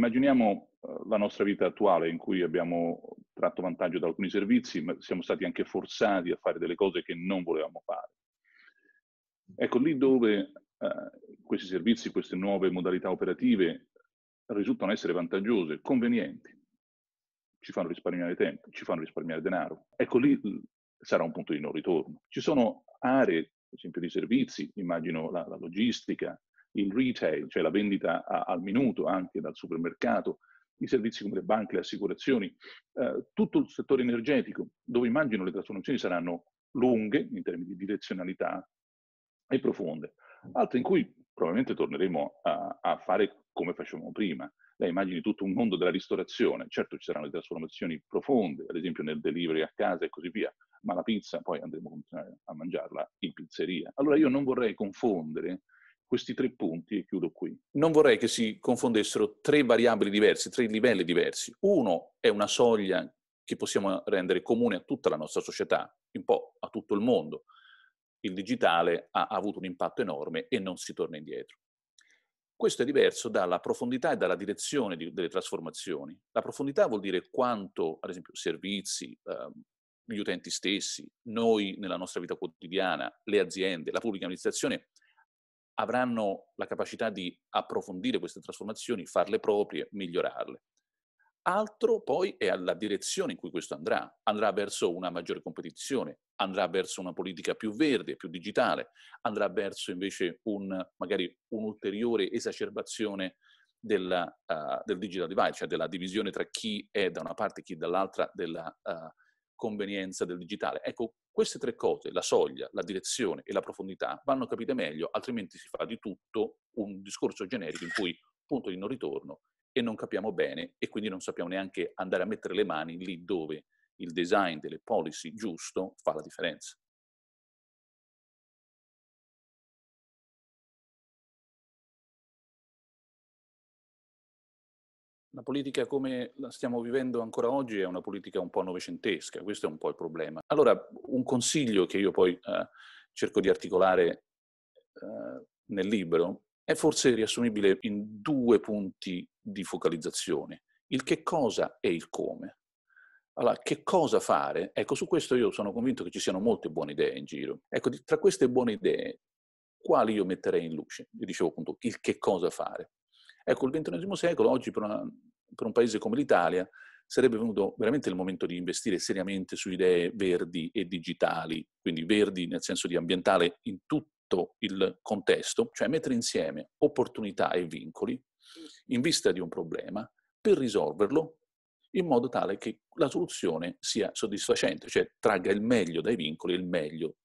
immaginiamo eh, la nostra vita attuale in cui abbiamo tratto vantaggio da alcuni servizi, ma siamo stati anche forzati a fare delle cose che non volevamo fare. Ecco, lì dove uh, questi servizi, queste nuove modalità operative risultano essere vantaggiose, convenienti, ci fanno risparmiare tempo, ci fanno risparmiare denaro, ecco lì sarà un punto di non ritorno. Ci sono aree, per esempio, di servizi, immagino la, la logistica, il retail, cioè la vendita a, al minuto anche dal supermercato, i servizi come le banche, le assicurazioni, eh, tutto il settore energetico, dove immagino le trasformazioni saranno lunghe in termini di direzionalità e profonde, altre in cui probabilmente torneremo a, a fare come facevamo prima. Lei immagini tutto un mondo della ristorazione, certo ci saranno le trasformazioni profonde, ad esempio nel delivery a casa e così via, ma la pizza poi andremo a continuare a mangiarla in pizzeria. Allora io non vorrei confondere questi tre punti e chiudo qui. Non vorrei che si confondessero tre variabili diverse, tre livelli diversi. Uno è una soglia che possiamo rendere comune a tutta la nostra società, un po' a tutto il mondo. Il digitale ha avuto un impatto enorme e non si torna indietro. Questo è diverso dalla profondità e dalla direzione di, delle trasformazioni. La profondità vuol dire quanto, ad esempio, servizi, eh, gli utenti stessi, noi nella nostra vita quotidiana, le aziende, la pubblica amministrazione avranno la capacità di approfondire queste trasformazioni, farle proprie, migliorarle. Altro poi è alla direzione in cui questo andrà. Andrà verso una maggiore competizione, andrà verso una politica più verde, più digitale, andrà verso invece un, magari un'ulteriore esacerbazione della, uh, del digital divide, cioè della divisione tra chi è da una parte e chi dall'altra della, uh, convenienza del digitale. Ecco, queste tre cose, la soglia, la direzione e la profondità, vanno capite meglio, altrimenti si fa di tutto un discorso generico in cui punto di non ritorno e non capiamo bene e quindi non sappiamo neanche andare a mettere le mani lì dove il design delle policy giusto fa la differenza. Una politica come la stiamo vivendo ancora oggi è una politica un po' novecentesca, questo è un po' il problema. Allora, un consiglio che io poi eh, cerco di articolare eh, nel libro è forse riassumibile in due punti di focalizzazione, il che cosa e il come. Allora, che cosa fare? Ecco, su questo io sono convinto che ci siano molte buone idee in giro. Ecco, tra queste buone idee, quali io metterei in luce? Io dicevo appunto il che cosa fare. Ecco, il XXI secolo oggi per, una, per un paese come l'Italia sarebbe venuto veramente il momento di investire seriamente su idee verdi e digitali, quindi verdi nel senso di ambientale in tutto il contesto, cioè mettere insieme opportunità e vincoli in vista di un problema per risolverlo in modo tale che la soluzione sia soddisfacente, cioè tragga il meglio dai vincoli e il meglio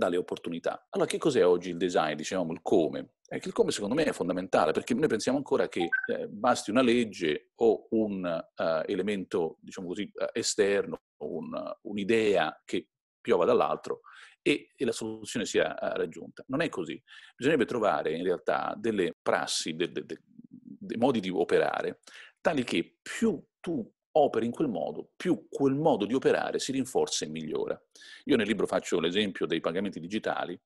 dalle opportunità. Allora, che cos'è oggi il design? Diciamo il come. Ecco, il come secondo me è fondamentale perché noi pensiamo ancora che eh, basti una legge o un uh, elemento, diciamo così, eh, esterno, un, uh, un'idea che piova dall'altro e, e la soluzione sia uh, raggiunta. Non è così. Bisognerebbe trovare in realtà delle prassi, dei de, de, de modi di operare tali che più tu opera in quel modo, più quel modo di operare si rinforza e migliora. Io nel libro faccio l'esempio dei pagamenti digitali,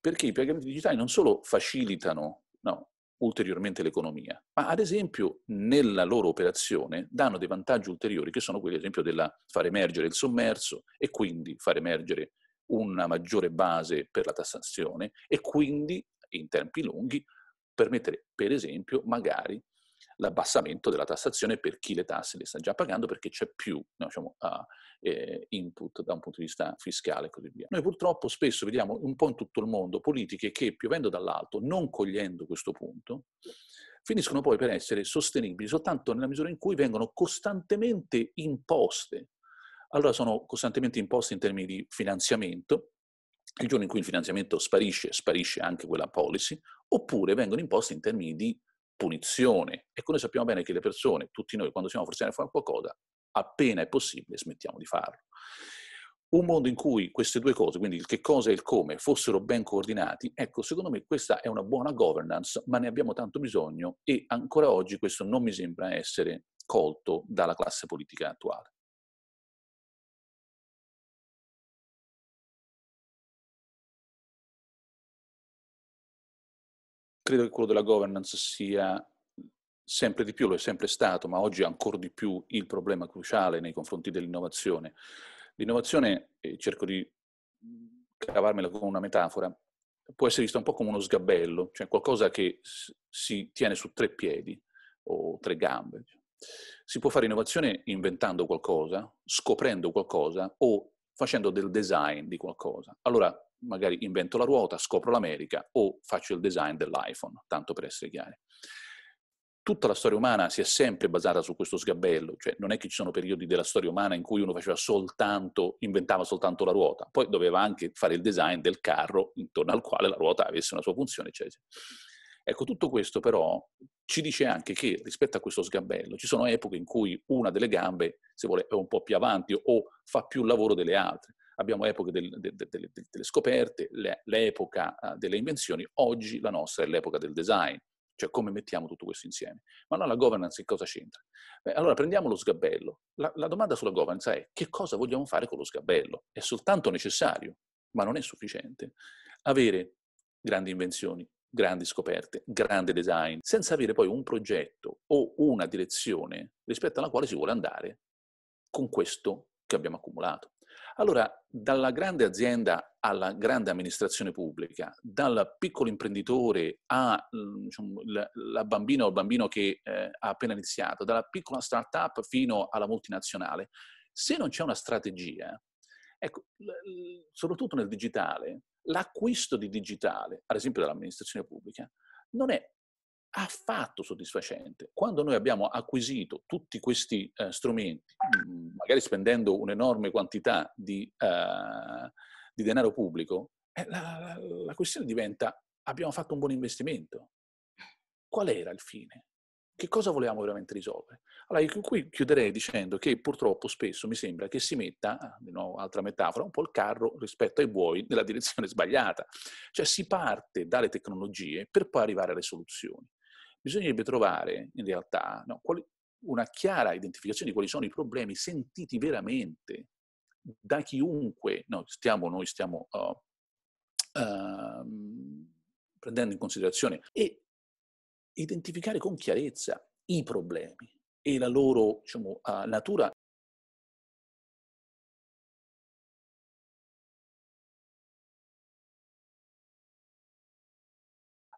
perché i pagamenti digitali non solo facilitano no, ulteriormente l'economia, ma ad esempio nella loro operazione danno dei vantaggi ulteriori, che sono quelli ad esempio della far emergere il sommerso e quindi far emergere una maggiore base per la tassazione e quindi in tempi lunghi permettere per esempio magari l'abbassamento della tassazione per chi le tasse le sta già pagando perché c'è più no, diciamo, uh, eh, input da un punto di vista fiscale e così via. Noi purtroppo spesso vediamo un po' in tutto il mondo politiche che piovendo dall'alto, non cogliendo questo punto, finiscono poi per essere sostenibili soltanto nella misura in cui vengono costantemente imposte. Allora sono costantemente imposte in termini di finanziamento, il giorno in cui il finanziamento sparisce, sparisce anche quella policy, oppure vengono imposte in termini di punizione. Ecco, noi sappiamo bene che le persone, tutti noi, quando siamo forzati a fare qualcosa, appena è possibile smettiamo di farlo. Un mondo in cui queste due cose, quindi il che cosa e il come, fossero ben coordinati, ecco, secondo me questa è una buona governance, ma ne abbiamo tanto bisogno e ancora oggi questo non mi sembra essere colto dalla classe politica attuale. credo che quello della governance sia sempre di più, lo è sempre stato, ma oggi ancora di più il problema cruciale nei confronti dell'innovazione. L'innovazione, e cerco di cavarmela con una metafora, può essere vista un po' come uno sgabello, cioè qualcosa che si tiene su tre piedi o tre gambe. Si può fare innovazione inventando qualcosa, scoprendo qualcosa o facendo del design di qualcosa. Allora, magari invento la ruota, scopro l'America o faccio il design dell'iPhone, tanto per essere chiari. Tutta la storia umana si è sempre basata su questo sgabello, cioè non è che ci sono periodi della storia umana in cui uno faceva soltanto, inventava soltanto la ruota, poi doveva anche fare il design del carro intorno al quale la ruota avesse una sua funzione, eccetera. Ecco, tutto questo però ci dice anche che rispetto a questo sgabello ci sono epoche in cui una delle gambe, se vuole, è un po' più avanti o fa più lavoro delle altre abbiamo epoche del, de, de, de, delle scoperte, le, l'epoca eh, delle invenzioni, oggi la nostra è l'epoca del design, cioè come mettiamo tutto questo insieme. Ma allora la governance che cosa c'entra? Beh, allora prendiamo lo sgabello. La, la domanda sulla governance è che cosa vogliamo fare con lo sgabello? È soltanto necessario, ma non è sufficiente, avere grandi invenzioni, grandi scoperte, grande design, senza avere poi un progetto o una direzione rispetto alla quale si vuole andare con questo che abbiamo accumulato. Allora, dalla grande azienda alla grande amministrazione pubblica, dal piccolo imprenditore alla mm, diciamo, bambina o al bambino che eh, ha appena iniziato, dalla piccola start-up fino alla multinazionale, se non c'è una strategia, ecco, soprattutto nel digitale, l'acquisto di digitale, ad esempio dall'amministrazione pubblica, non è affatto soddisfacente. Quando noi abbiamo acquisito tutti questi eh, strumenti, mm, magari spendendo un'enorme quantità di, eh, di denaro pubblico, eh, la, la, questione diventa abbiamo fatto un buon investimento. Qual era il fine? Che cosa volevamo veramente risolvere? Allora, io qui chiuderei dicendo che purtroppo spesso mi sembra che si metta, ah, di nuovo altra metafora, un po' il carro rispetto ai buoi nella direzione sbagliata. Cioè si parte dalle tecnologie per poi arrivare alle soluzioni bisognerebbe trovare in realtà no, quali, una chiara identificazione di quali sono i problemi sentiti veramente da chiunque no, stiamo, noi stiamo uh, uh, prendendo in considerazione e identificare con chiarezza i problemi e la loro diciamo, uh, natura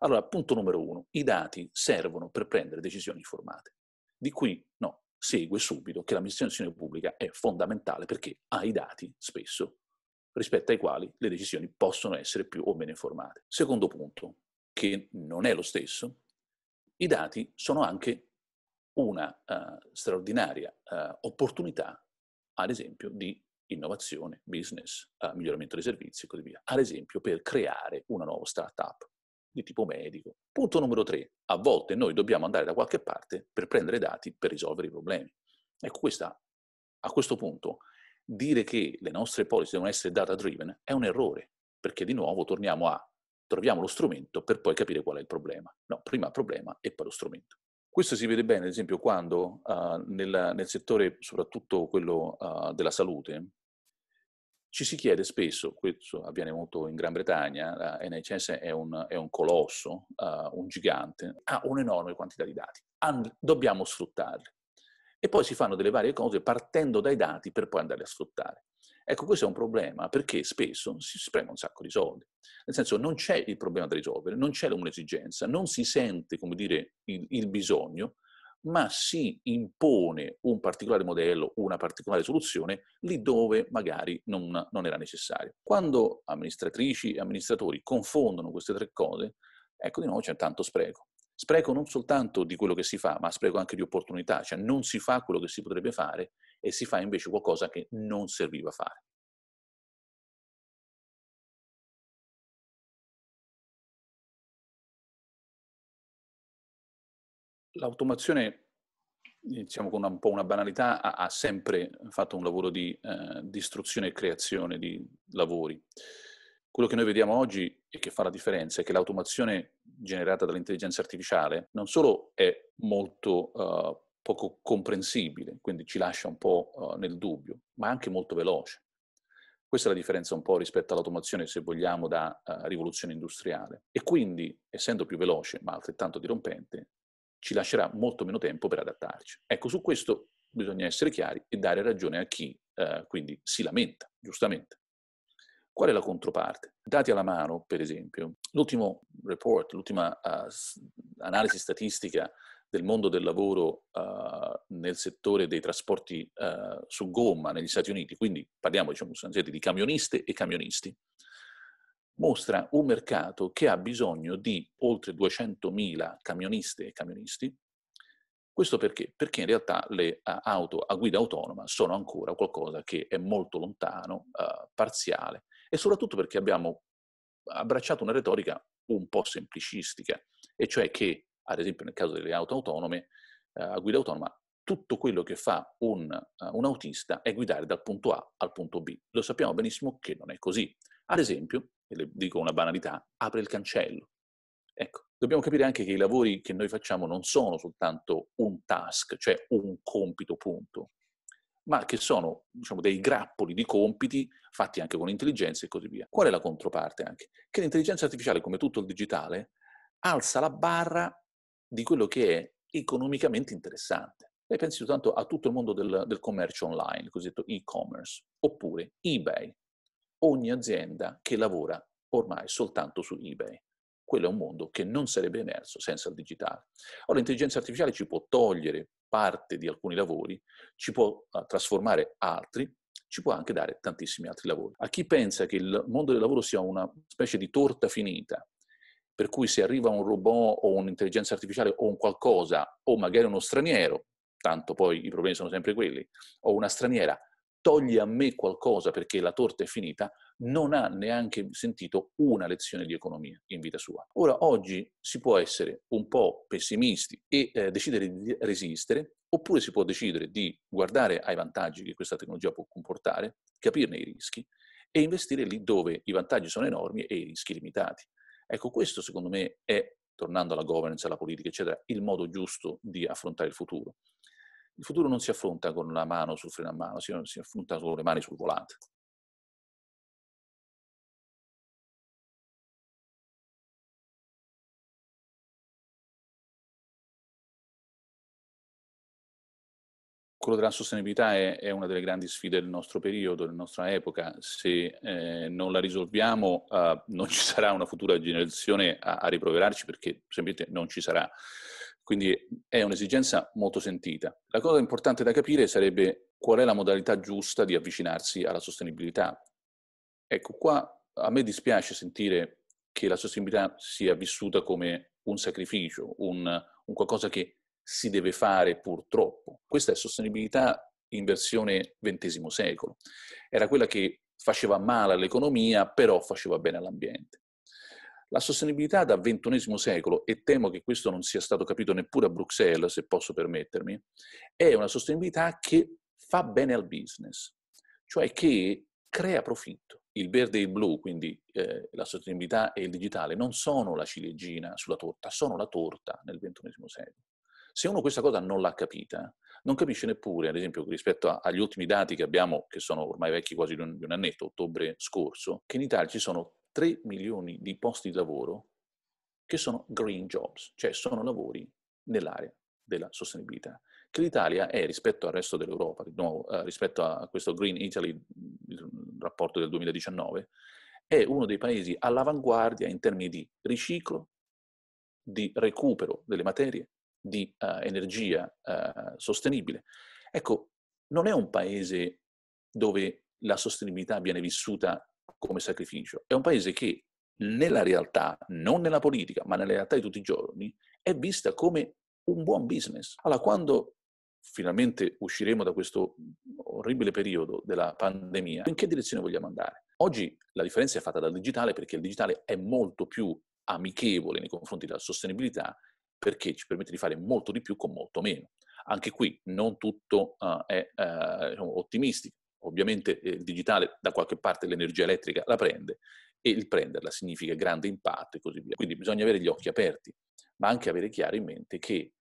Allora, punto numero uno, i dati servono per prendere decisioni informate. Di qui, no, segue subito che l'amministrazione pubblica è fondamentale perché ha i dati spesso rispetto ai quali le decisioni possono essere più o meno informate. Secondo punto, che non è lo stesso, i dati sono anche una uh, straordinaria uh, opportunità, ad esempio, di innovazione, business, uh, miglioramento dei servizi e così via. Ad esempio, per creare una nuova startup di tipo medico. Punto numero tre, a volte noi dobbiamo andare da qualche parte per prendere dati per risolvere i problemi. Ecco, questa, a questo punto dire che le nostre policy devono essere data driven è un errore, perché di nuovo torniamo a troviamo lo strumento per poi capire qual è il problema. No, prima il problema e poi lo strumento. Questo si vede bene, ad esempio, quando uh, nel, nel, settore, soprattutto quello uh, della salute, ci si chiede spesso, questo avviene molto in Gran Bretagna, la NHS è un, è un colosso, uh, un gigante, ha un'enorme quantità di dati, And- dobbiamo sfruttarli. E poi si fanno delle varie cose partendo dai dati per poi andarli a sfruttare. Ecco, questo è un problema perché spesso si spreme un sacco di soldi. Nel senso, non c'è il problema da risolvere, non c'è un'esigenza, non si sente, come dire, il, il bisogno, ma si impone un particolare modello, una particolare soluzione lì dove magari non, non era necessario. Quando amministratrici e amministratori confondono queste tre cose, ecco di nuovo c'è tanto spreco. Spreco non soltanto di quello che si fa, ma spreco anche di opportunità, cioè non si fa quello che si potrebbe fare e si fa invece qualcosa che non serviva fare. l'automazione, diciamo con un po' una banalità, ha, ha sempre fatto un lavoro di eh, distruzione e creazione di lavori. Quello che noi vediamo oggi e che fa la differenza è che l'automazione generata dall'intelligenza artificiale non solo è molto eh, poco comprensibile, quindi ci lascia un po' eh, nel dubbio, ma anche molto veloce. Questa è la differenza un po' rispetto all'automazione, se vogliamo, da uh, rivoluzione industriale. E quindi, essendo più veloce, ma altrettanto dirompente, ci lascerà molto meno tempo per adattarci. Ecco, su questo bisogna essere chiari e dare ragione a chi eh, quindi si lamenta, giustamente. Qual è la controparte? Dati alla mano, per esempio, l'ultimo report, l'ultima uh, analisi statistica del mondo del lavoro uh, nel settore dei trasporti uh, su gomma negli Stati Uniti, quindi parliamo diciamo, di camioniste e camionisti, mostra un mercato che ha bisogno di oltre 200.000 camioniste e camionisti. Questo perché? Perché in realtà le eh, auto a guida autonoma sono ancora qualcosa che è molto lontano, uh, parziale e soprattutto perché abbiamo abbracciato una retorica un po' semplicistica, e cioè che, ad esempio nel caso delle auto autonome, uh, a guida autonoma, tutto quello che fa un, uh, un autista è guidare dal punto A al punto B. Lo sappiamo benissimo che non è così. Ad esempio, e le dico una banalità, apre il cancello. Ecco, dobbiamo capire anche che i lavori che noi facciamo non sono soltanto un task, cioè un compito punto, ma che sono diciamo, dei grappoli di compiti fatti anche con intelligenza e così via. Qual è la controparte anche? Che l'intelligenza artificiale, come tutto il digitale, alza la barra di quello che è economicamente interessante. Lei pensi soltanto a tutto il mondo del, del commercio online, il cosiddetto e-commerce, oppure eBay, ogni azienda che lavora ormai soltanto su eBay. Quello è un mondo che non sarebbe emerso senza il digitale. Ora l'intelligenza artificiale ci può togliere parte di alcuni lavori, ci può eh, trasformare altri, ci può anche dare tantissimi altri lavori. A chi pensa che il mondo del lavoro sia una specie di torta finita, per cui se arriva un robot o un'intelligenza artificiale o un qualcosa, o magari uno straniero, tanto poi i problemi sono sempre quelli, o una straniera, togli a me qualcosa perché la torta è finita, non ha neanche sentito una lezione di economia in vita sua. Ora, oggi si può essere un po' pessimisti e eh, decidere di resistere, oppure si può decidere di guardare ai vantaggi che questa tecnologia può comportare, capirne i rischi e investire lì dove i vantaggi sono enormi e i rischi limitati. Ecco, questo secondo me è, tornando alla governance, alla politica, eccetera, il modo giusto di affrontare il futuro. Il futuro non si affronta con la mano sul freno a mano, si, si affronta con le mani sul volante. quello della sostenibilità è, è, una delle grandi sfide del nostro periodo, della nostra epoca. Se eh, non la risolviamo, eh, non ci sarà una futura generazione a, a riproverarci perché semplicemente non ci sarà. Quindi è un'esigenza molto sentita. La cosa importante da capire sarebbe qual è la modalità giusta di avvicinarsi alla sostenibilità. Ecco, qua a me dispiace sentire che la sostenibilità sia vissuta come un sacrificio, un, un qualcosa che si deve fare purtroppo. Questa è sostenibilità in versione XX secolo. Era quella che faceva male all'economia, però faceva bene all'ambiente. La sostenibilità da ventunesimo secolo, e temo che questo non sia stato capito neppure a Bruxelles, se posso permettermi, è una sostenibilità che fa bene al business, cioè che crea profitto. Il verde e il blu, quindi eh, la sostenibilità e il digitale, non sono la ciliegina sulla torta, sono la torta nel ventunesimo secolo. Se uno questa cosa non l'ha capita, non capisce neppure, ad esempio, rispetto agli ultimi dati che abbiamo, che sono ormai vecchi quasi di un, annetto, ottobre scorso, che in Italia ci sono 3 milioni di posti di lavoro che sono green jobs, cioè sono lavori nell'area della sostenibilità, che l'Italia è rispetto al resto dell'Europa, di nuovo, eh, rispetto a questo Green Italy, rapporto del 2019, è uno dei paesi all'avanguardia in termini di riciclo, di recupero delle materie, di eh, energia eh, sostenibile. Ecco, non è un paese dove la sostenibilità viene vissuta come sacrificio, è un paese che nella realtà, non nella politica, ma nella realtà di tutti i giorni, è vista come un buon business. Allora, quando finalmente usciremo da questo orribile periodo della pandemia, in che direzione vogliamo andare? Oggi la differenza è fatta dal digitale perché il digitale è molto più amichevole nei confronti della sostenibilità perché ci permette di fare molto di più con molto meno. Anche qui non tutto uh, è uh, ottimistico. Ovviamente eh, il digitale da qualche parte l'energia elettrica la prende e il prenderla significa grande impatto e così via. Quindi bisogna avere gli occhi aperti, ma anche avere chiaro in mente che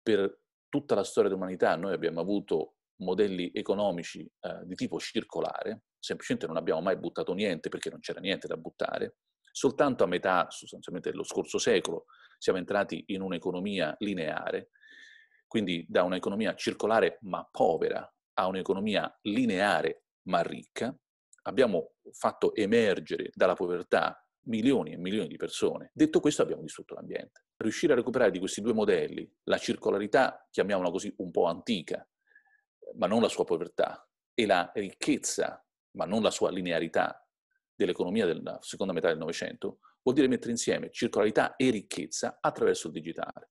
per tutta la storia dell'umanità noi abbiamo avuto modelli economici eh, di tipo circolare, semplicemente non abbiamo mai buttato niente perché non c'era niente da buttare, soltanto a metà sostanzialmente dello scorso secolo siamo entrati in un'economia lineare, quindi da un'economia circolare ma povera a un'economia lineare ma ricca, abbiamo fatto emergere dalla povertà milioni e milioni di persone. Detto questo abbiamo distrutto l'ambiente. Riuscire a recuperare di questi due modelli la circolarità, chiamiamola così, un po' antica, ma non la sua povertà, e la ricchezza, ma non la sua linearità dell'economia della seconda metà del Novecento, vuol dire mettere insieme circolarità e ricchezza attraverso il digitale.